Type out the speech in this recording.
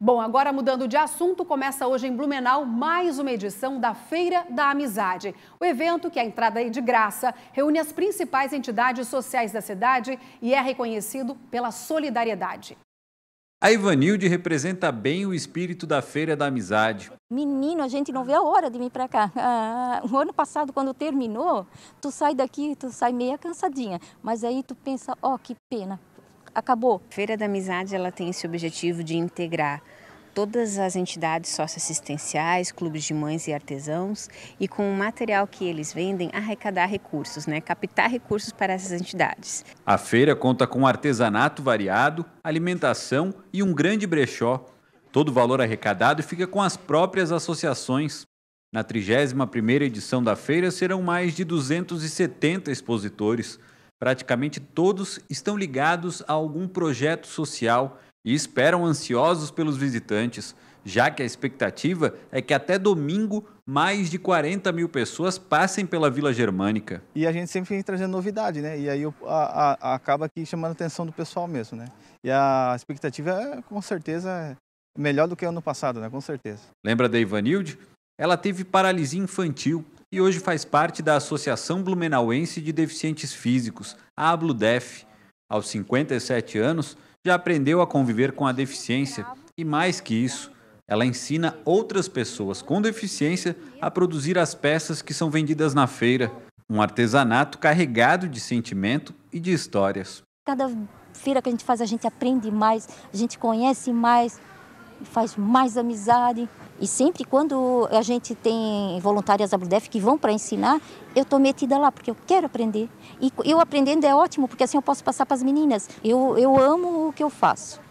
Bom, agora mudando de assunto, começa hoje em Blumenau mais uma edição da Feira da Amizade. O evento, que é a entrada é de graça, reúne as principais entidades sociais da cidade e é reconhecido pela solidariedade. A Ivanilde representa bem o espírito da Feira da Amizade. Menino, a gente não vê a hora de vir para cá. Ah, o ano passado, quando terminou, tu sai daqui, tu sai meia cansadinha. Mas aí tu pensa, ó, oh, que pena, acabou. Feira da Amizade ela tem esse objetivo de integrar todas as entidades socioassistenciais, clubes de mães e artesãos e com o material que eles vendem arrecadar recursos, né? captar recursos para essas entidades. A feira conta com artesanato variado, alimentação e um grande brechó. Todo o valor arrecadado fica com as próprias associações. Na 31ª edição da feira serão mais de 270 expositores. Praticamente todos estão ligados a algum projeto social e esperam ansiosos pelos visitantes, já que a expectativa é que até domingo mais de 40 mil pessoas passem pela Vila Germânica. E a gente sempre vem trazendo novidade, né? E aí a, a, acaba aqui chamando a atenção do pessoal mesmo, né? E a expectativa é, com certeza, melhor do que ano passado, né? Com certeza. Lembra da Ivanilde? Ela teve paralisia infantil e hoje faz parte da Associação Blumenauense de Deficientes Físicos, a ABLUDEF. Aos 57 anos, já aprendeu a conviver com a deficiência e, mais que isso, ela ensina outras pessoas com deficiência a produzir as peças que são vendidas na feira. Um artesanato carregado de sentimento e de histórias. Cada feira que a gente faz, a gente aprende mais, a gente conhece mais, faz mais amizade, e sempre quando a gente tem voluntárias da Bludef que vão para ensinar, eu estou metida lá, porque eu quero aprender. E eu aprendendo é ótimo, porque assim eu posso passar para as meninas. Eu, eu amo o que eu faço.